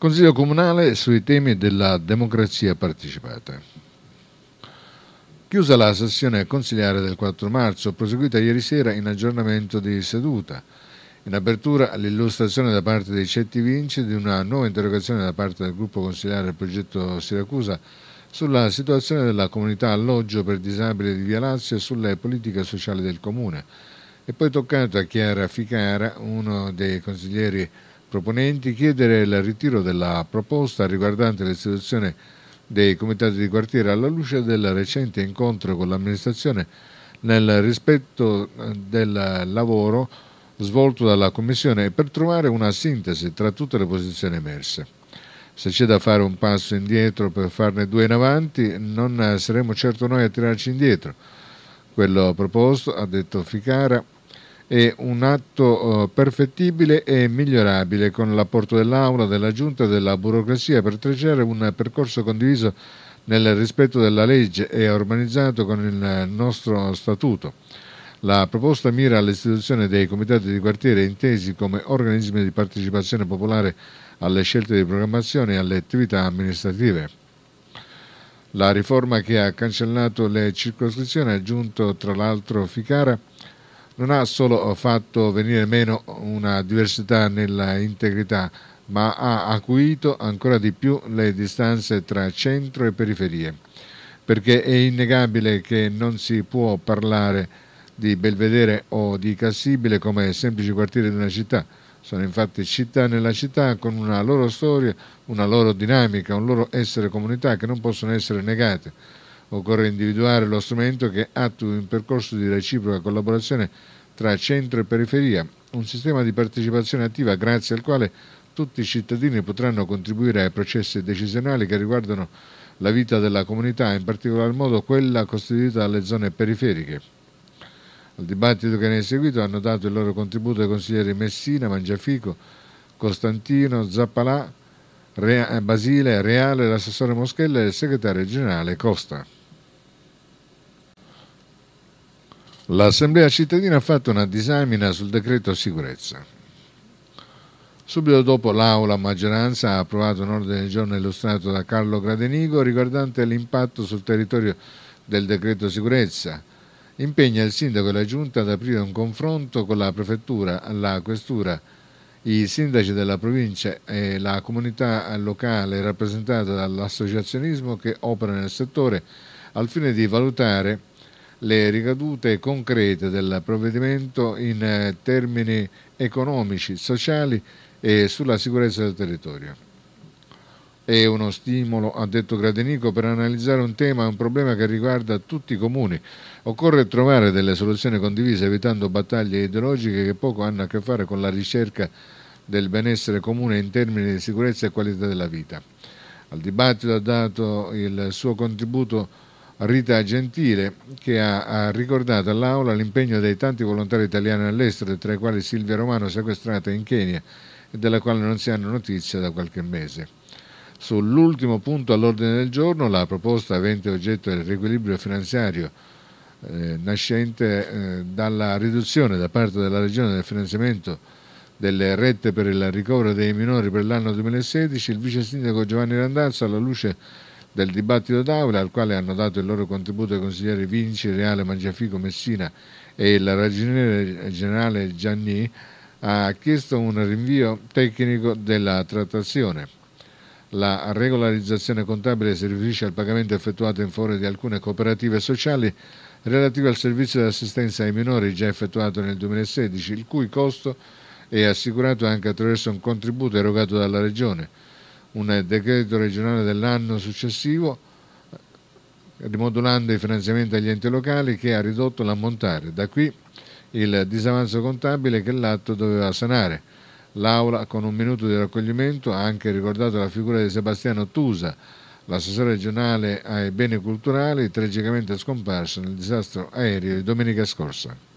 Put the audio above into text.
Consiglio comunale sui temi della democrazia partecipata. Chiusa la sessione consigliare del 4 marzo, proseguita ieri sera in aggiornamento di seduta, in apertura l'illustrazione da parte dei Cetti Vinci di una nuova interrogazione da parte del gruppo consigliare del progetto Siracusa sulla situazione della comunità alloggio per disabili di Via Lazio e sulle politiche sociali del comune. E poi toccata a Chiara Ficara, uno dei consiglieri proponenti chiedere il ritiro della proposta riguardante l'istituzione dei comitati di quartiere alla luce del recente incontro con l'amministrazione nel rispetto eh, del lavoro svolto dalla Commissione per trovare una sintesi tra tutte le posizioni emerse. Se c'è da fare un passo indietro per farne due in avanti, non saremo certo noi a tirarci indietro. Quello proposto, ha detto Ficara, è un atto eh, perfettibile e migliorabile con l'apporto dell'Aula, della Giunta e della burocrazia per tracciare un percorso condiviso nel rispetto della legge e organizzato con il nostro statuto. La proposta mira all'istituzione dei comitati di quartiere intesi come organismi di partecipazione popolare alle scelte di programmazione e alle attività amministrative. La riforma che ha cancellato le circoscrizioni ha aggiunto tra l'altro Ficara non ha solo eh, fatto venire meno una diversità nella integrità, ma ha acuito ancora di più le distanze tra centro e periferie, perché è innegabile che non si può parlare di Belvedere o di Cassibile come semplici quartieri di una città, sono infatti città nella città con una loro storia, una loro dinamica, un loro essere comunità che non possono essere negate Occorre individuare lo strumento che attui un percorso di reciproca collaborazione tra centro e periferia, un sistema di partecipazione attiva grazie al quale tutti i cittadini potranno contribuire ai processi decisionali che riguardano la vita della comunità, in particolar modo quella costituita dalle zone periferiche. Al dibattito che ne è seguito hanno dato il loro contributo i consiglieri Messina, Mangiafico, Costantino, Zappalà, Basile, Reale, l'assessore Moschella e il segretario generale Costa. L'Assemblea cittadina ha fatto una disamina sul decreto sicurezza. Subito dopo l'Aula a maggioranza ha approvato un ordine del giorno illustrato da Carlo Gradenigo riguardante l'impatto sul territorio del decreto sicurezza. Impegna il sindaco e la giunta ad aprire un confronto con la prefettura, la questura, i sindaci della provincia e la comunità locale rappresentata dall'associazionismo che opera nel settore al fine di valutare le ricadute concrete del provvedimento in eh, termini economici, sociali e sulla sicurezza del territorio. È uno stimolo, ha detto Gradenico, per analizzare un tema e un problema che riguarda tutti i comuni. Occorre trovare delle soluzioni condivise evitando battaglie ideologiche che poco hanno a che fare con la ricerca del benessere comune in termini di sicurezza e qualità della vita. Al dibattito ha dato il suo contributo Rita Gentile che ha, ha ricordato all'Aula l'impegno dei tanti volontari italiani all'estero, tra i quali Silvia Romano sequestrata in Kenya e della quale non si hanno notizie da qualche mese. Sull'ultimo punto all'ordine del giorno, la proposta avente oggetto del riequilibrio finanziario eh, nascente eh, dalla riduzione da parte della Regione del finanziamento delle rette per il ricovero dei minori per l'anno 2016, il vice sindaco Giovanni Randazzo alla luce del dibattito d'aula al quale hanno dato il loro contributo i consiglieri Vinci, Reale, Mangiafico, Messina e il ragioniere generale Gianni ha chiesto un rinvio tecnico della trattazione. La regolarizzazione contabile si riferisce al pagamento effettuato in favore di alcune cooperative sociali relative al servizio di assistenza ai minori già effettuato nel 2016, il cui costo è assicurato anche attraverso un contributo erogato dalla Regione un decreto regionale dell'anno successivo rimodulando i finanziamenti agli enti locali che ha ridotto l'ammontare. Da qui il disavanzo contabile che l'atto doveva sanare. L'Aula, con un minuto di raccoglimento, ha anche ricordato la figura di Sebastiano Tusa, l'assessore regionale ai beni culturali, tragicamente scomparso nel disastro aereo di domenica scorsa.